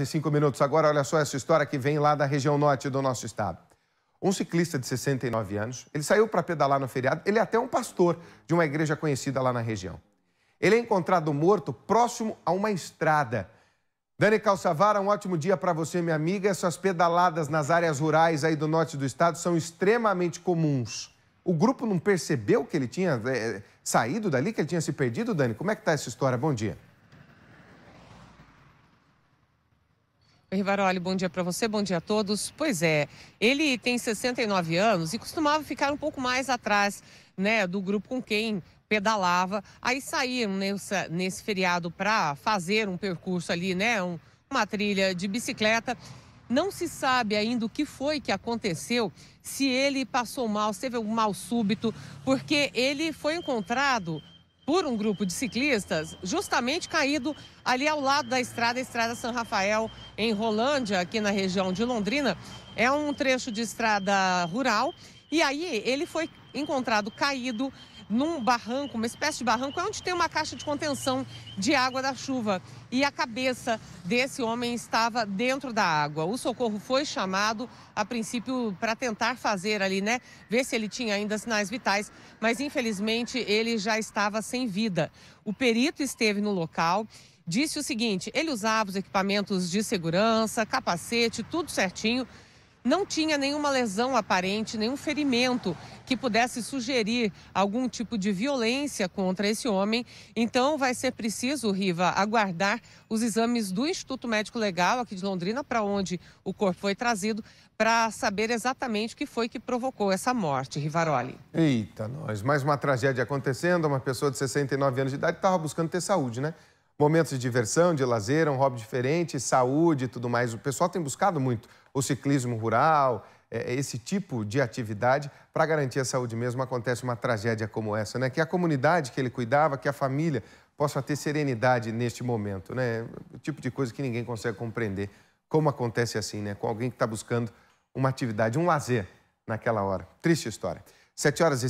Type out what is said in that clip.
e cinco minutos agora, olha só essa história que vem lá da região norte do nosso estado. Um ciclista de 69 anos, ele saiu para pedalar no feriado, ele é até um pastor de uma igreja conhecida lá na região. Ele é encontrado morto próximo a uma estrada. Dani Calçavara, um ótimo dia para você, minha amiga. Essas pedaladas nas áreas rurais aí do norte do estado são extremamente comuns. O grupo não percebeu que ele tinha é, saído dali, que ele tinha se perdido, Dani? Como é que está essa história? Bom dia. Rivaroli, bom dia para você, bom dia a todos. Pois é, ele tem 69 anos e costumava ficar um pouco mais atrás né, do grupo com quem pedalava. Aí saíram nessa, nesse feriado para fazer um percurso ali, né, um, uma trilha de bicicleta. Não se sabe ainda o que foi que aconteceu, se ele passou mal, se teve algum mal súbito, porque ele foi encontrado por um grupo de ciclistas, justamente caído ali ao lado da estrada, estrada São Rafael, em Rolândia, aqui na região de Londrina. É um trecho de estrada rural e aí ele foi encontrado caído num barranco, uma espécie de barranco, onde tem uma caixa de contenção de água da chuva. E a cabeça desse homem estava dentro da água. O socorro foi chamado, a princípio, para tentar fazer ali, né? Ver se ele tinha ainda sinais vitais, mas infelizmente ele já estava sem vida. O perito esteve no local disse o seguinte: ele usava os equipamentos de segurança, capacete, tudo certinho, não tinha nenhuma lesão aparente, nenhum ferimento que pudesse sugerir algum tipo de violência contra esse homem. Então, vai ser preciso, Riva, aguardar os exames do Instituto Médico Legal aqui de Londrina, para onde o corpo foi trazido, para saber exatamente o que foi que provocou essa morte, Rivaroli. Eita, nós. Mais uma tragédia acontecendo. Uma pessoa de 69 anos de idade estava buscando ter saúde, né? momentos de diversão, de lazer, um hobby diferente, saúde e tudo mais. O pessoal tem buscado muito o ciclismo rural, é, é, esse tipo de atividade para garantir a saúde mesmo. Acontece uma tragédia como essa, né? Que a comunidade que ele cuidava, que a família possa ter serenidade neste momento, né? O tipo de coisa que ninguém consegue compreender. Como acontece assim, né? Com alguém que está buscando uma atividade, um lazer naquela hora. Triste história. 7 horas e